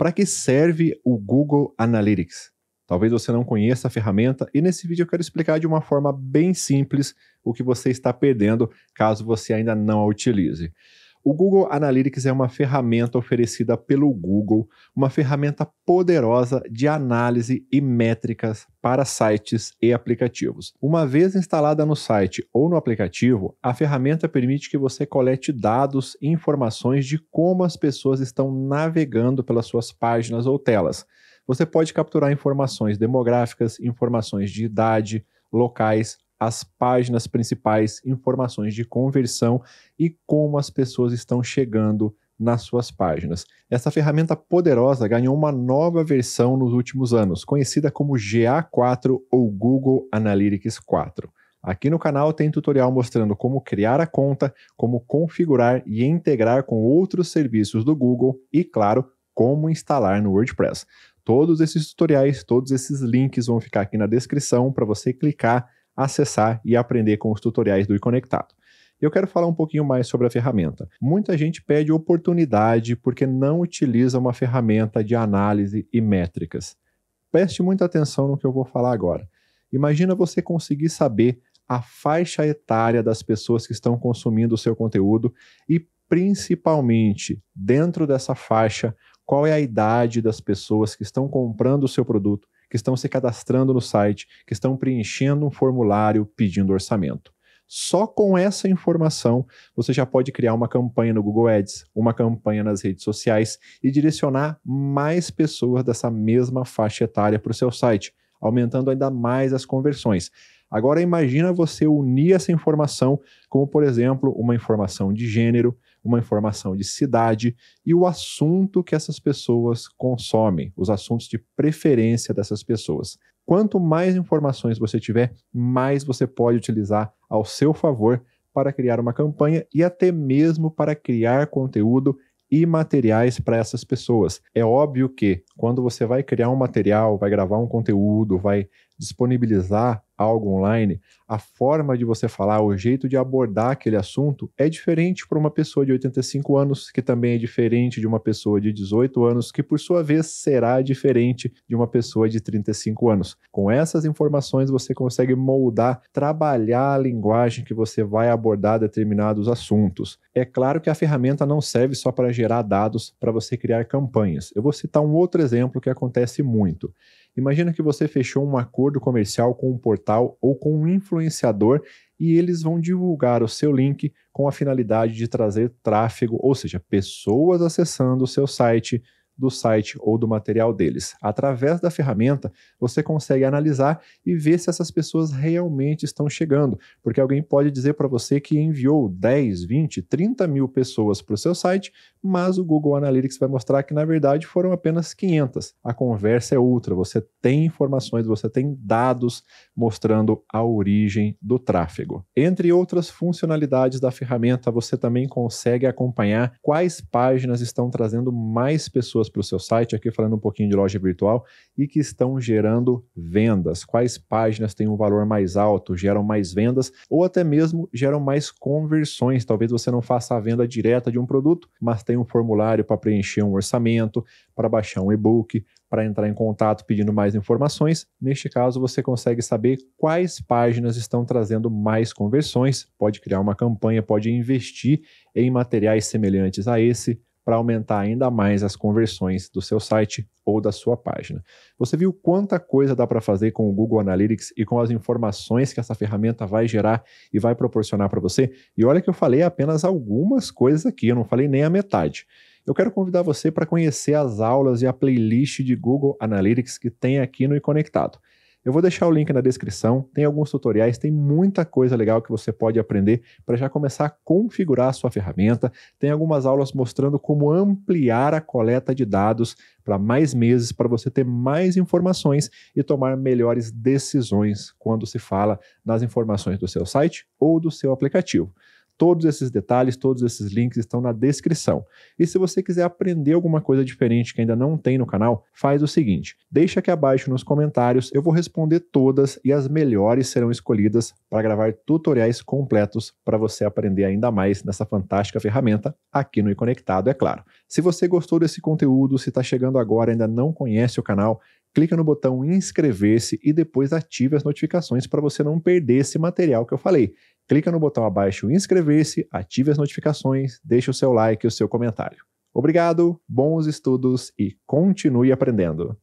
Para que serve o Google Analytics? Talvez você não conheça a ferramenta e nesse vídeo eu quero explicar de uma forma bem simples o que você está perdendo caso você ainda não a utilize. O Google Analytics é uma ferramenta oferecida pelo Google, uma ferramenta poderosa de análise e métricas para sites e aplicativos. Uma vez instalada no site ou no aplicativo, a ferramenta permite que você colete dados e informações de como as pessoas estão navegando pelas suas páginas ou telas. Você pode capturar informações demográficas, informações de idade, locais, as páginas principais, informações de conversão e como as pessoas estão chegando nas suas páginas. Essa ferramenta poderosa ganhou uma nova versão nos últimos anos, conhecida como GA4 ou Google Analytics 4. Aqui no canal tem tutorial mostrando como criar a conta, como configurar e integrar com outros serviços do Google e, claro, como instalar no WordPress. Todos esses tutoriais, todos esses links vão ficar aqui na descrição para você clicar acessar e aprender com os tutoriais do iConectado. Eu quero falar um pouquinho mais sobre a ferramenta. Muita gente pede oportunidade porque não utiliza uma ferramenta de análise e métricas. Preste muita atenção no que eu vou falar agora. Imagina você conseguir saber a faixa etária das pessoas que estão consumindo o seu conteúdo e, principalmente, dentro dessa faixa, qual é a idade das pessoas que estão comprando o seu produto, que estão se cadastrando no site, que estão preenchendo um formulário pedindo orçamento. Só com essa informação você já pode criar uma campanha no Google Ads, uma campanha nas redes sociais e direcionar mais pessoas dessa mesma faixa etária para o seu site, aumentando ainda mais as conversões. Agora imagina você unir essa informação, como por exemplo, uma informação de gênero, uma informação de cidade e o assunto que essas pessoas consomem, os assuntos de preferência dessas pessoas. Quanto mais informações você tiver, mais você pode utilizar ao seu favor para criar uma campanha e até mesmo para criar conteúdo e materiais para essas pessoas. É óbvio que quando você vai criar um material, vai gravar um conteúdo, vai disponibilizar algo online, a forma de você falar, o jeito de abordar aquele assunto é diferente para uma pessoa de 85 anos, que também é diferente de uma pessoa de 18 anos, que por sua vez será diferente de uma pessoa de 35 anos. Com essas informações você consegue moldar, trabalhar a linguagem que você vai abordar determinados assuntos. É claro que a ferramenta não serve só para gerar dados para você criar campanhas. Eu vou citar um outro exemplo que acontece muito. Imagina que você fechou um acordo comercial com um portal ou com um influenciador e eles vão divulgar o seu link com a finalidade de trazer tráfego, ou seja, pessoas acessando o seu site do site ou do material deles. Através da ferramenta, você consegue analisar e ver se essas pessoas realmente estão chegando, porque alguém pode dizer para você que enviou 10, 20, 30 mil pessoas para o seu site, mas o Google Analytics vai mostrar que na verdade foram apenas 500. A conversa é outra, você tem informações, você tem dados mostrando a origem do tráfego. Entre outras funcionalidades da ferramenta, você também consegue acompanhar quais páginas estão trazendo mais pessoas para o seu site, aqui falando um pouquinho de loja virtual, e que estão gerando vendas. Quais páginas têm um valor mais alto, geram mais vendas, ou até mesmo geram mais conversões. Talvez você não faça a venda direta de um produto, mas tem um formulário para preencher um orçamento, para baixar um e-book, para entrar em contato pedindo mais informações. Neste caso, você consegue saber quais páginas estão trazendo mais conversões, pode criar uma campanha, pode investir em materiais semelhantes a esse para aumentar ainda mais as conversões do seu site ou da sua página. Você viu quanta coisa dá para fazer com o Google Analytics e com as informações que essa ferramenta vai gerar e vai proporcionar para você? E olha que eu falei apenas algumas coisas aqui, eu não falei nem a metade. Eu quero convidar você para conhecer as aulas e a playlist de Google Analytics que tem aqui no Conectado. Eu vou deixar o link na descrição, tem alguns tutoriais, tem muita coisa legal que você pode aprender para já começar a configurar a sua ferramenta. Tem algumas aulas mostrando como ampliar a coleta de dados para mais meses, para você ter mais informações e tomar melhores decisões quando se fala nas informações do seu site ou do seu aplicativo. Todos esses detalhes, todos esses links estão na descrição. E se você quiser aprender alguma coisa diferente que ainda não tem no canal, faz o seguinte: deixa aqui abaixo nos comentários, eu vou responder todas e as melhores serão escolhidas para gravar tutoriais completos para você aprender ainda mais nessa fantástica ferramenta aqui no iConectado, é claro. Se você gostou desse conteúdo, se está chegando agora e ainda não conhece o canal, clica no botão inscrever-se e depois ative as notificações para você não perder esse material que eu falei clica no botão abaixo inscrever-se, ative as notificações, deixe o seu like e o seu comentário. Obrigado, bons estudos e continue aprendendo!